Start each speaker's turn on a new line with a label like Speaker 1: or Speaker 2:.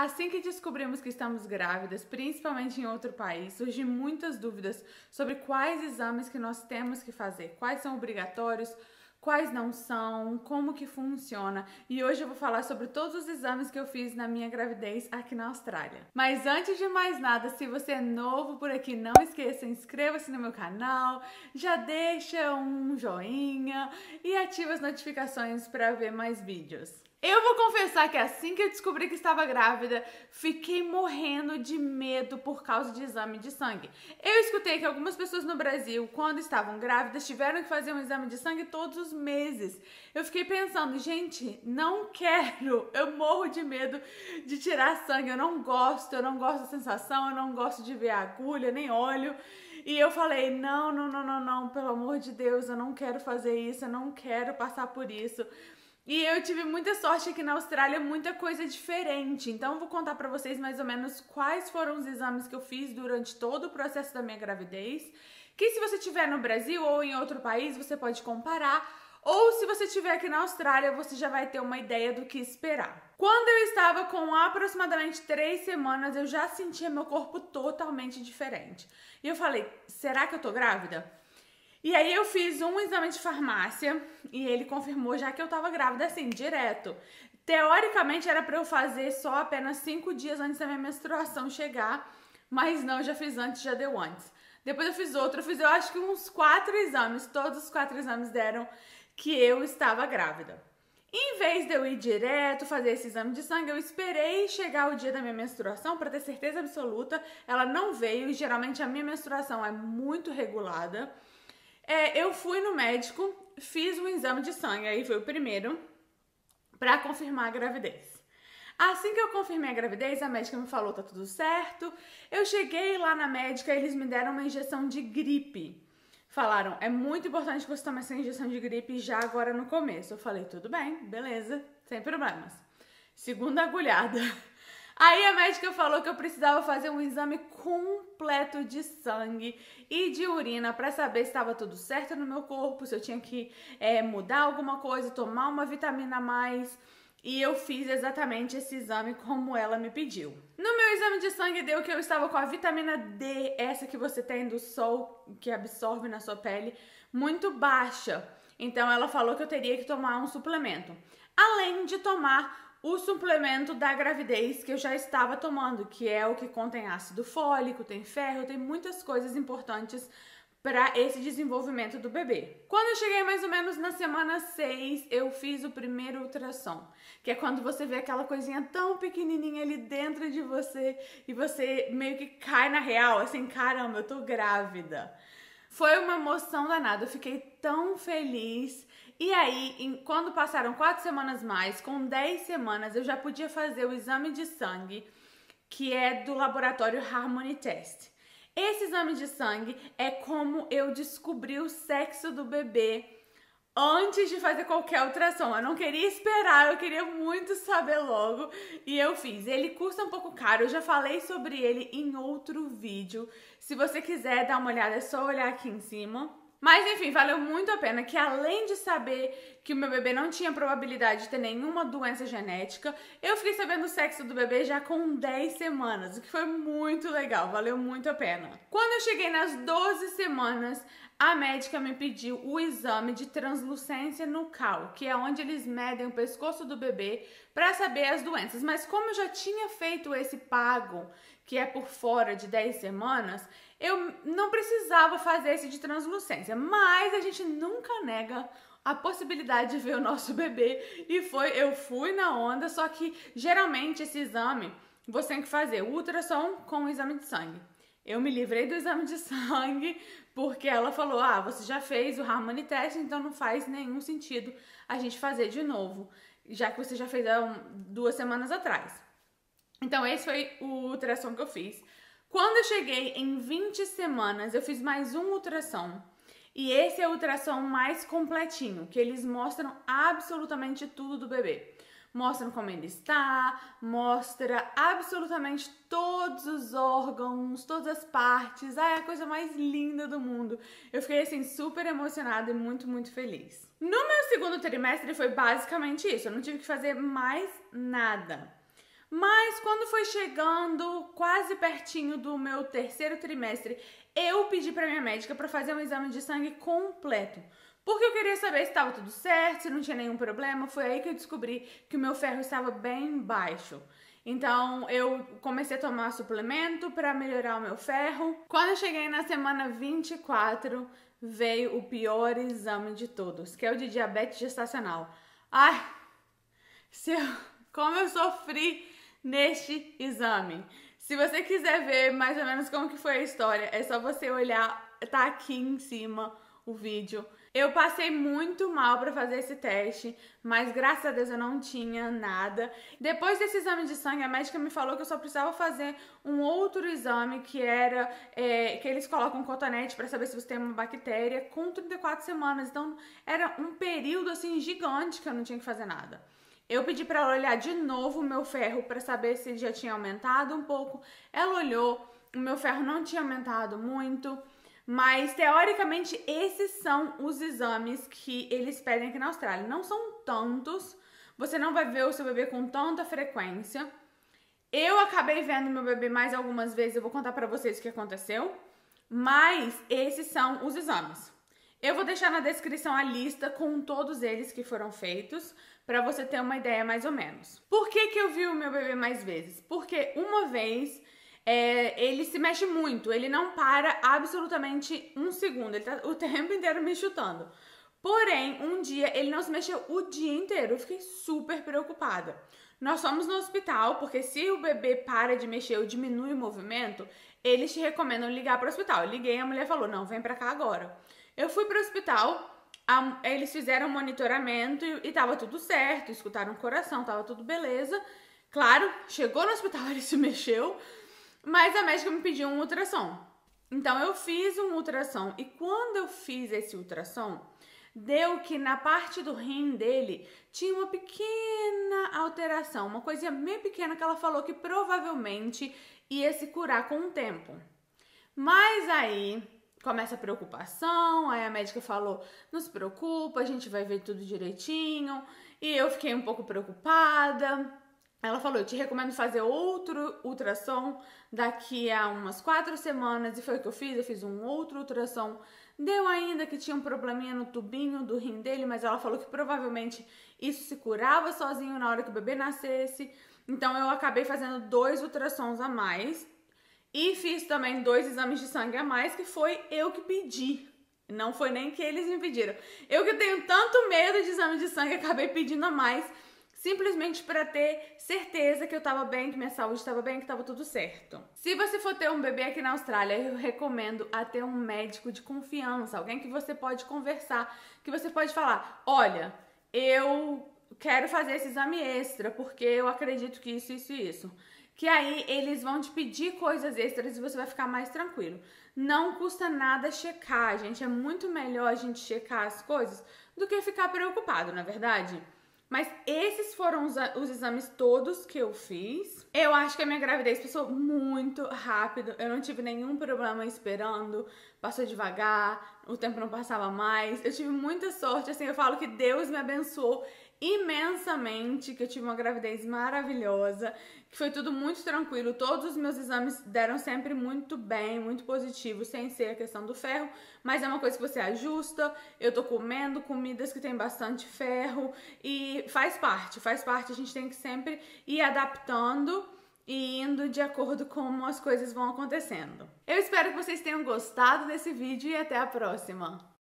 Speaker 1: Assim que descobrimos que estamos grávidas, principalmente em outro país, surgem muitas dúvidas sobre quais exames que nós temos que fazer, quais são obrigatórios, quais não são, como que funciona. E hoje eu vou falar sobre todos os exames que eu fiz na minha gravidez aqui na Austrália. Mas antes de mais nada, se você é novo por aqui, não esqueça, inscreva-se no meu canal, já deixa um joinha e ativa as notificações para ver mais vídeos. Eu vou confessar que assim que eu descobri que estava grávida, fiquei morrendo de medo por causa de exame de sangue. Eu escutei que algumas pessoas no Brasil, quando estavam grávidas, tiveram que fazer um exame de sangue todos os meses. Eu fiquei pensando, gente, não quero, eu morro de medo de tirar sangue, eu não gosto, eu não gosto da sensação, eu não gosto de ver agulha, nem óleo. E eu falei: não, não, não, não, não, pelo amor de Deus, eu não quero fazer isso, eu não quero passar por isso. E eu tive muita sorte aqui na Austrália, é muita coisa diferente. Então vou contar para vocês mais ou menos quais foram os exames que eu fiz durante todo o processo da minha gravidez, que se você tiver no Brasil ou em outro país, você pode comparar. Ou se você estiver aqui na Austrália, você já vai ter uma ideia do que esperar. Quando eu estava com aproximadamente três semanas, eu já sentia meu corpo totalmente diferente. E eu falei: será que eu tô grávida? E aí eu fiz um exame de farmácia e ele confirmou já que eu tava grávida, assim, direto. Teoricamente era para eu fazer só apenas cinco dias antes da minha menstruação chegar, mas não, eu já fiz antes, já deu antes. Depois eu fiz outro, eu fiz eu acho que uns quatro exames, todos os quatro exames deram que eu estava grávida. Em vez de eu ir direto fazer esse exame de sangue, eu esperei chegar o dia da minha menstruação para ter certeza absoluta. Ela não veio e geralmente a minha menstruação é muito regulada. É, eu fui no médico, fiz um exame de sangue, aí foi o primeiro, para confirmar a gravidez. Assim que eu confirmei a gravidez, a médica me falou tá tudo certo. Eu cheguei lá na médica, eles me deram uma injeção de gripe. Falaram, é muito importante que você tome essa injeção de gripe já agora no começo. Eu falei, tudo bem, beleza, sem problemas. Segunda agulhada. Aí a médica falou que eu precisava fazer um exame completo de sangue e de urina para saber se estava tudo certo no meu corpo, se eu tinha que é, mudar alguma coisa, tomar uma vitamina a mais. E eu fiz exatamente esse exame como ela me pediu. No meu exame de sangue deu que eu estava com a vitamina D, essa que você tem do sol que absorve na sua pele, muito baixa. Então ela falou que eu teria que tomar um suplemento. Além de tomar o suplemento da gravidez que eu já estava tomando, que é o que contém ácido fólico, tem ferro, tem muitas coisas importantes para esse desenvolvimento do bebê. Quando eu cheguei mais ou menos na semana 6, eu fiz o primeiro ultrassom, que é quando você vê aquela coisinha tão pequenininha ali dentro de você e você meio que cai na real, assim, caramba, eu tô grávida. Foi uma emoção danada, eu fiquei tão feliz e aí, em, quando passaram quatro semanas mais, com 10 semanas, eu já podia fazer o exame de sangue, que é do laboratório Harmony Test. Esse exame de sangue é como eu descobri o sexo do bebê antes de fazer qualquer ultrassom. Eu não queria esperar, eu queria muito saber logo e eu fiz. Ele custa um pouco caro, eu já falei sobre ele em outro vídeo. Se você quiser dar uma olhada, é só olhar aqui em cima. Mas enfim, valeu muito a pena que além de saber que o meu bebê não tinha probabilidade de ter nenhuma doença genética, eu fiquei sabendo o sexo do bebê já com 10 semanas, o que foi muito legal, valeu muito a pena. Quando eu cheguei nas 12 semanas, a médica me pediu o exame de translucência nucal, que é onde eles medem o pescoço do bebê para saber as doenças. Mas como eu já tinha feito esse pago, que é por fora de 10 semanas, eu não precisava fazer esse de translucência, mas a gente nunca nega a possibilidade de ver o nosso bebê e foi eu fui na onda, só que geralmente esse exame você tem que fazer ultrassom com o exame de sangue. Eu me livrei do exame de sangue porque ela falou: "Ah, você já fez o Harmony Test, então não faz nenhum sentido a gente fazer de novo, já que você já fez há um, duas semanas atrás". Então, esse foi o ultrassom que eu fiz. Quando eu cheguei em 20 semanas, eu fiz mais um ultrassom. E esse é o ultrassom mais completinho, que eles mostram absolutamente tudo do bebê. Mostram como ele está, mostra absolutamente todos os órgãos, todas as partes. Ah, é a coisa mais linda do mundo. Eu fiquei assim super emocionada e muito, muito feliz. No meu segundo trimestre foi basicamente isso. Eu não tive que fazer mais nada. Mas quando foi chegando quase pertinho do meu terceiro trimestre, eu pedi para minha médica para fazer um exame de sangue completo. Porque eu queria saber se estava tudo certo, se não tinha nenhum problema. Foi aí que eu descobri que o meu ferro estava bem baixo. Então eu comecei a tomar suplemento para melhorar o meu ferro. Quando eu cheguei na semana 24, veio o pior exame de todos, que é o de diabetes gestacional. Ai, se como eu sofri neste exame. Se você quiser ver mais ou menos como que foi a história, é só você olhar, tá aqui em cima o vídeo. Eu passei muito mal para fazer esse teste, mas graças a Deus eu não tinha nada. Depois desse exame de sangue, a médica me falou que eu só precisava fazer um outro exame, que era é, que eles colocam um cotonete para saber se você tem uma bactéria, com 34 semanas. Então era um período assim gigante que eu não tinha que fazer nada. Eu pedi para ela olhar de novo o meu ferro para saber se já tinha aumentado um pouco. Ela olhou, o meu ferro não tinha aumentado muito, mas teoricamente esses são os exames que eles pedem aqui na Austrália. Não são tantos, você não vai ver o seu bebê com tanta frequência. Eu acabei vendo meu bebê mais algumas vezes, eu vou contar para vocês o que aconteceu, mas esses são os exames. Eu vou deixar na descrição a lista com todos eles que foram feitos, para você ter uma ideia mais ou menos. Por que, que eu vi o meu bebê mais vezes? Porque uma vez é, ele se mexe muito, ele não para absolutamente um segundo, ele tá o tempo inteiro me chutando. Porém, um dia ele não se mexeu o dia inteiro, eu fiquei super preocupada. Nós fomos no hospital, porque se o bebê para de mexer ou diminui o movimento, eles te recomendam ligar para o hospital. Eu liguei, a mulher falou: não, vem para cá agora. Eu fui pro hospital, a, eles fizeram monitoramento e, e tava tudo certo, escutaram o coração, tava tudo beleza. Claro, chegou no hospital, ele se mexeu, mas a médica me pediu um ultrassom. Então eu fiz um ultrassom e quando eu fiz esse ultrassom, deu que na parte do rim dele tinha uma pequena alteração, uma coisinha meio pequena que ela falou que provavelmente ia se curar com o tempo. Mas aí começa a preocupação, aí a médica falou: "Não se preocupa, a gente vai ver tudo direitinho". E eu fiquei um pouco preocupada. Ela falou: "Eu te recomendo fazer outro ultrassom daqui a umas quatro semanas". E foi o que eu fiz, eu fiz um outro ultrassom. Deu ainda que tinha um probleminha no tubinho do rim dele, mas ela falou que provavelmente isso se curava sozinho na hora que o bebê nascesse. Então eu acabei fazendo dois ultrassons a mais e fiz também dois exames de sangue a mais que foi eu que pedi. Não foi nem que eles me pediram. Eu que tenho tanto medo de exame de sangue, acabei pedindo a mais, simplesmente para ter certeza que eu estava bem, que minha saúde estava bem, que estava tudo certo. Se você for ter um bebê aqui na Austrália, eu recomendo a ter um médico de confiança, alguém que você pode conversar, que você pode falar: "Olha, eu quero fazer esse exame extra porque eu acredito que isso, isso e isso" que aí eles vão te pedir coisas extras e você vai ficar mais tranquilo. Não custa nada checar, gente. É muito melhor a gente checar as coisas do que ficar preocupado, na é verdade. Mas esses foram os, os, exames todos que eu fiz. Eu acho que a minha gravidez passou muito rápido. Eu não tive nenhum problema esperando. Passou devagar, o tempo não passava mais. Eu tive muita sorte, assim, eu falo que Deus me abençoou imensamente, que eu tive uma gravidez maravilhosa, que foi tudo muito tranquilo, todos os meus exames deram sempre muito bem, muito positivo, sem ser a questão do ferro, mas é uma coisa que você ajusta. Eu tô comendo comidas que tem bastante ferro e faz parte, faz parte, a gente tem que sempre ir adaptando e indo de acordo com como as coisas vão acontecendo. Eu espero que vocês tenham gostado desse vídeo e até a próxima!